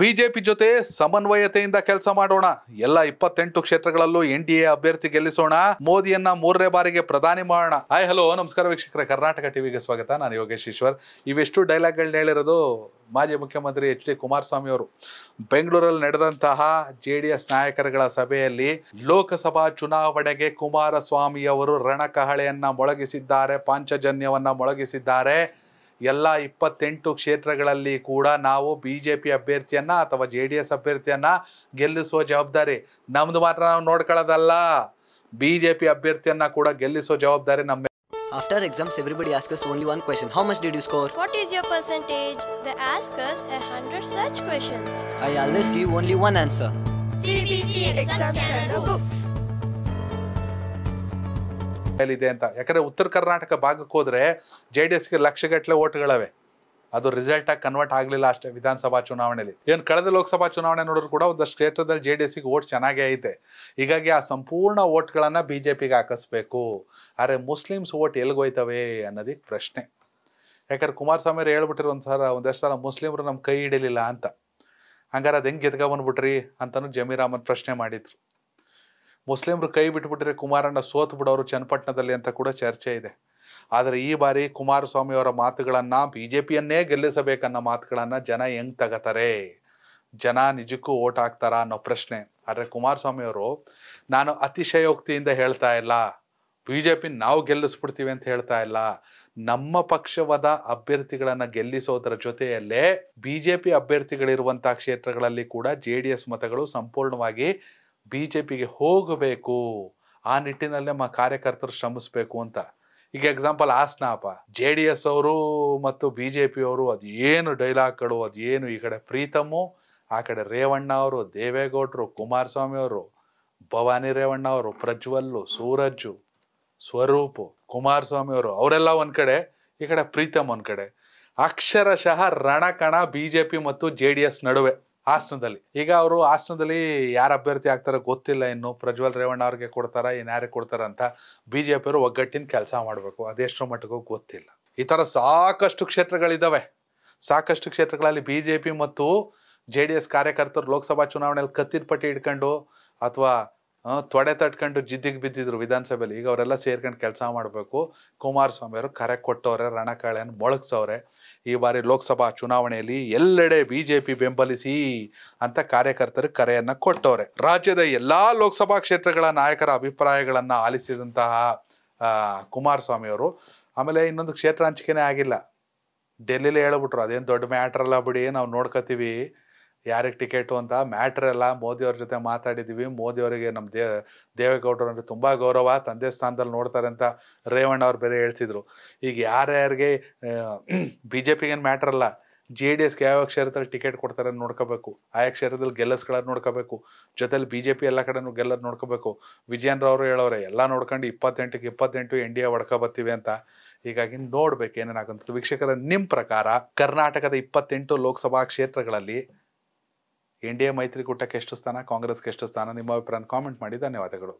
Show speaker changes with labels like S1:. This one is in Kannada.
S1: ಬಿಜೆಪಿ ಜೊತೆ ಸಮನ್ವಯತೆಯಿಂದ ಕೆಲಸ ಮಾಡೋಣ ಎಲ್ಲ ಇಪ್ಪತ್ತೆಂಟು ಕ್ಷೇತ್ರಗಳಲ್ಲೂ ಎನ್ ಡಿ ಎ ಅಭ್ಯರ್ಥಿ ಗೆಲ್ಲಿಸೋಣ ಮೋದಿಯನ್ನ ಮೂರನೇ ಬಾರಿಗೆ ಪ್ರಧಾನಿ ಮಾಡೋಣ ಹಾಯ್ ಹಲೋ ನಮಸ್ಕಾರ ವೀಕ್ಷಕರೇ ಕರ್ನಾಟಕ ಟಿವಿಗೆ ಸ್ವಾಗತ ನಾನು ಯೋಗೇಶ್ ಈಶ್ವರ್ ಇವೆಷ್ಟು ಡೈಲಾಗ್ಗಳನ್ನ ಹೇಳಿರೋದು ಮಾಜಿ ಮುಖ್ಯಮಂತ್ರಿ ಎಚ್ ಡಿ ಕುಮಾರಸ್ವಾಮಿ ಅವರು ಬೆಂಗಳೂರಲ್ಲಿ ನಡೆದಂತಹ ಜೆ ಡಿ ಎಸ್ ನಾಯಕರುಗಳ ಸಭೆಯಲ್ಲಿ ಲೋಕಸಭಾ ಚುನಾವಣೆಗೆ ಕುಮಾರಸ್ವಾಮಿ ಅವರು ರಣಕಹಳೆಯನ್ನ ಮೊಳಗಿಸಿದ್ದಾರೆ ಪಾಂಚಜನ್ಯವನ್ನ ಮೊಳಗಿಸಿದ್ದಾರೆ ಎಲ್ಲ ಇಪ್ಪತ್ತೆಂಟು ಕ್ಷೇತ್ರಗಳಲ್ಲಿ ಕೂಡ ನಾವು ಬಿ ಜೆ ಪಿ ಅಭ್ಯರ್ಥಿಯನ್ನು ಅಥವಾ ಜೆ ಡಿ ಎಸ್ ಅಭ್ಯರ್ಥಿಯನ್ನು ಗೆಲ್ಲಿಸುವ ಜವಾಬ್ದಾರಿ ನಮ್ದು ಮಾತ್ರ ನಾವು ನೋಡ್ಕೊಳ್ಳೋದಲ್ಲ ಬಿ ಜೆ ಪಿ ಅಭ್ಯರ್ಥಿಯನ್ನು ಕೂಡ ಗೆಲ್ಲಿಸೋ ಜವಾಬ್ದಾರಿ ನಮ್ಮ After exams, everybody asks us only one question. How much did you score? What is your percentage? They ask us a hundred such questions. I always give only one answer. CBC exam standard books. ಇದೆ ಅಂತ ಯಾಕಂದ್ರೆ ಉತ್ತರ ಕರ್ನಾಟಕ ಭಾಗಕ್ಕೆ ಹೋದ್ರೆ ಜೆ ಡಿ ಎಸ್ಗೆ ಲಕ್ಷಗಟ್ಟಲೆ ಓಟ್ಗಳವೆ ಅದು ರಿಸಲ್ಟ್ ಆಗಿ ಕನ್ವರ್ಟ್ ಆಗಲಿಲ್ಲ ಅಷ್ಟೇ ವಿಧಾನಸಭಾ ಚುನಾವಣೆಯಲ್ಲಿ ಏನು ಕಳೆದ ಲೋಕಸಭಾ ಚುನಾವಣೆ ನೋಡಿದ್ರು ಕೂಡ ಒಂದಷ್ಟು ಕ್ಷೇತ್ರದಲ್ಲಿ ಜೆ ಡಿ ಎಸ್ಗೆ ಓಟ್ ಚೆನ್ನಾಗೇ ಐತೆ ಹೀಗಾಗಿ ಆ ಸಂಪೂರ್ಣ ಓಟ್ಗಳನ್ನು ಬಿ ಜೆ ಪಿಗೆ ಹಾಕಿಸ್ಬೇಕು ಆದರೆ ಮುಸ್ಲಿಮ್ಸ್ ಓಟ್ ಎಲ್ಲಿಗೋಯ್ತವೆ ಅನ್ನೋದಕ್ಕೆ ಪ್ರಶ್ನೆ ಯಾಕಂದ್ರೆ ಕುಮಾರಸ್ವಾಮಿ ಅವರು ಹೇಳ್ಬಿಟ್ಟಿರೋ ಒಂದು ಸಲ ಒಂದಷ್ಟು ಸಲ ಮುಸ್ಲಿಮರು ನಮ್ಮ ಕೈ ಹಿಡಿಲಿಲ್ಲ ಅಂತ ಹಂಗಾರೆ ಅದು ಹೆಂಗೆ ಗೆದ್ಕೊಂಬಂದ್ಬಿಟ್ರಿ ಅಂತಲೂ ಜಮೀರಾಮನ್ ಪ್ರಶ್ನೆ ಮಾಡಿದ್ರು ಮುಸ್ಲಿಮರು ಕೈ ಬಿಟ್ಬಿಟ್ರೆ ಕುಮಾರಣ್ಣ ಸೋತ್ ಬಿಡೋರು ಚನ್ನಪಟ್ಟಣದಲ್ಲಿ ಅಂತ ಕೂಡ ಚರ್ಚೆ ಇದೆ ಆದರೆ ಈ ಬಾರಿ ಕುಮಾರಸ್ವಾಮಿ ಅವರ ಮಾತುಗಳನ್ನು ಬಿ ಜೆ ಪಿಯನ್ನೇ ಗೆಲ್ಲಿಸಬೇಕನ್ನೋ ಮಾತುಗಳನ್ನು ಜನ ಹೆಂಗ್ ತಗತಾರೆ ಜನ ನಿಜಕ್ಕೂ ಓಟ್ ಹಾಕ್ತಾರಾ ಅನ್ನೋ ಪ್ರಶ್ನೆ ಆದರೆ ಕುಮಾರಸ್ವಾಮಿ ಅವರು ನಾನು ಅತಿಶಯೋಕ್ತಿಯಿಂದ ಹೇಳ್ತಾ ಇಲ್ಲ ಬಿ ಜೆ ಪಿ ನಾವು ಗೆಲ್ಲಿಸ್ಬಿಡ್ತೀವಿ ಅಂತ ಹೇಳ್ತಾ ಇಲ್ಲ ನಮ್ಮ ಪಕ್ಷವಾದ ಅಭ್ಯರ್ಥಿಗಳನ್ನು ಗೆಲ್ಲಿಸೋದರ ಜೊತೆಯಲ್ಲೇ ಬಿ ಜೆ ಪಿ ಅಭ್ಯರ್ಥಿಗಳಿರುವಂತಹ ಕ್ಷೇತ್ರಗಳಲ್ಲಿ ಕೂಡ ಜೆ ಡಿ ಎಸ್ ಮತಗಳು ಸಂಪೂರ್ಣವಾಗಿ ಬಿ ಜೆ ಪಿಗೆ ಹೋಗಬೇಕು ಆ ನಿಟ್ಟಿನಲ್ಲೇ ನಮ್ಮ ಕಾರ್ಯಕರ್ತರು ಶ್ರಮಿಸಬೇಕು ಅಂತ ಈಗ ಎಕ್ಸಾಂಪಲ್ ಹಾಸನಪ್ಪ ಜೆ ಡಿ ಎಸ್ ಅವರು ಮತ್ತು ಬಿ ಜೆ ಪಿ ಅವರು ಏನು ಡೈಲಾಗ್ಗಳು ಅದೇನು ಏನು ಈ ಕಡೆ ಪ್ರೀತಮು ಆ ಕಡೆ ರೇವಣ್ಣ ಅವರು ದೇವೇಗೌಡರು ಕುಮಾರಸ್ವಾಮಿ ಅವರು ಭವಾನಿ ರೇವಣ್ಣ ಅವರು ಪ್ರಜ್ವಲ್ಲು ಸೂರಜು ಸ್ವರೂಪು ಕುಮಾರಸ್ವಾಮಿ ಅವರು ಅವರೆಲ್ಲ ಒಂದು ಕಡೆ ಈ ಕಡೆ ಪ್ರೀತಮ್ ಒಂದ್ ಕಡೆ ಅಕ್ಷರಶಃ ರಣಕಣ ಬಿ ಜೆ ಪಿ ಮತ್ತು ಜೆ ಡಿ ಎಸ್ ನಡುವೆ ಹಾಸನದಲ್ಲಿ ಈಗ ಅವರು ಹಾಸನದಲ್ಲಿ ಯಾರು ಅಭ್ಯರ್ಥಿ ಆಗ್ತಾರ ಗೊತ್ತಿಲ್ಲ ಇನ್ನು ಪ್ರಜ್ವಲ್ ರೇವಣ್ಣ ಅವ್ರಿಗೆ ಕೊಡ್ತಾರ ಏನು ಯಾರಿಗೆ ಕೊಡ್ತಾರ ಅಂತ ಬಿ ಜೆ ಪಿಯವರು ಒಗ್ಗಟ್ಟಿನ ಕೆಲಸ ಮಾಡಬೇಕು ಅದೆಷ್ಟರ ಮಟ್ಟಿಗೂ ಗೊತ್ತಿಲ್ಲ ಈ ಥರ ಸಾಕಷ್ಟು ಕ್ಷೇತ್ರಗಳಿದ್ದಾವೆ ಸಾಕಷ್ಟು ಕ್ಷೇತ್ರಗಳಲ್ಲಿ ಬಿ ಜೆ ಪಿ ಮತ್ತು ಜೆ ಡಿ ಎಸ್ ಕಾರ್ಯಕರ್ತರು ಲೋಕಸಭಾ ಚುನಾವಣೆಯಲ್ಲಿ ಕತ್ತಿದ ಪಟ್ಟಿ ಇಟ್ಕೊಂಡು ಅಥವಾ ತೊಡೆ ತಟ್ಕೊಂಡು ಜಿದ್ದಿಗೆ ಬಿದ್ದಿದ್ರು ವಿಧಾನಸಭೆಯಲ್ಲಿ ಈಗ ಅವರೆಲ್ಲ ಸೇರ್ಕೊಂಡು ಕೆಲಸ ಮಾಡಬೇಕು ಕುಮಾರಸ್ವಾಮಿ ಅವರು ಕರೆ ಕೊಟ್ಟವ್ರೆ ರಣಕಾಳೆಯನ್ನು ಮೊಳಗಿಸೋರೆ ಈ ಬಾರಿ ಲೋಕಸಭಾ ಚುನಾವಣೆಯಲ್ಲಿ ಎಲ್ಲೆಡೆ ಬಿ ಜೆ ಪಿ ಬೆಂಬಲಿಸಿ ಅಂತ ಕಾರ್ಯಕರ್ತರು ಕರೆಯನ್ನು ಕೊಟ್ಟವ್ರೆ ರಾಜ್ಯದ ಎಲ್ಲ ಲೋಕಸಭಾ ಕ್ಷೇತ್ರಗಳ ನಾಯಕರ ಅಭಿಪ್ರಾಯಗಳನ್ನು ಆಲಿಸಿದಂತಹ ಕುಮಾರಸ್ವಾಮಿ ಅವರು ಆಮೇಲೆ ಇನ್ನೊಂದು ಕ್ಷೇತ್ರ ಹಂಚಿಕೆನೇ ಆಗಿಲ್ಲ ಡೆಲ್ಲಿಲಿ ಹೇಳ್ಬಿಟ್ರು ಅದೇನು ದೊಡ್ಡ ಮ್ಯಾಟ್ರಲ್ಲ ಬಿಡಿ ನಾವು ನೋಡ್ಕೋತೀವಿ ಯಾರಿಗೆ ಟಿಕೆಟು ಅಂತ ಮ್ಯಾಟ್ರ್ ಎಲ್ಲ ಮೋದಿಯವ್ರ ಜೊತೆ ಮೋದಿ ಅವರಿಗೆ ನಮ್ಮ ದೇ ದೇವೇಗೌಡರಂದ್ರೆ ತುಂಬ ಗೌರವ ತಂದೆ ಸ್ಥಾನದಲ್ಲಿ ನೋಡ್ತಾರೆ ಅಂತ ರೇವಣ್ಣ ಅವ್ರು ಬೇರೆ ಹೇಳ್ತಿದ್ರು ಈಗ ಯಾರ್ಯಾರಿಗೆ ಬಿ ಜೆ ಪಿಗೇನು ಮ್ಯಾಟ್ರ್ ಅಲ್ಲ ಜೆ ಡಿ ಎಸ್ಗೆ ಯಾವ ಕ್ಷೇತ್ರದಲ್ಲಿ ಟಿಕೆಟ್ ಕೊಡ್ತಾರೆ ನೋಡ್ಕೋಬೇಕು ಆಯಾ ಕ್ಷೇತ್ರದಲ್ಲಿ ಗೆಲ್ಲಸ್ಗಳನ್ನು ನೋಡ್ಕೋಬೇಕು ಜೊತೆಲಿ ಬಿ ಜೆ ಪಿ ಎಲ್ಲ ಕಡೆ ಗೆಲ್ಲೋದು ನೋಡ್ಕೋಬೇಕು ವಿಜಯೇಂದ್ರ ಅವರು ಹೇಳೋರೆ ಎಲ್ಲ ನೋಡ್ಕೊಂಡು ಇಪ್ಪತ್ತೆಂಟಕ್ಕೆ ಇಪ್ಪತ್ತೆಂಟು ಎನ್ ಡಿ ಎ ಬರ್ತೀವಿ ಅಂತ ಹೀಗಾಗಿ ನೋಡ್ಬೇಕು ಏನೇನಾಗಂತ ವೀಕ್ಷಕರ ನಿಮ್ಮ ಪ್ರಕಾರ ಕರ್ನಾಟಕದ ಇಪ್ಪತ್ತೆಂಟು ಲೋಕಸಭಾ ಕ್ಷೇತ್ರಗಳಲ್ಲಿ ಎನ್ ಡಿ ಎ ಮೈತ್ರಿಕೂಟಕ್ಕೆ ಎಷ್ಟು ಸ್ಥಾನ ಕಾಂಗ್ರೆಸ್ಗೆ ಎಷ್ಟು ಸ್ಥಾನ ನಿಮ್ಮ ಅಭಿಪ್ರಾಯ ಕಾಮೆಂಟ್ ಮಾಡಿ ಧನ್ಯವಾದಗಳು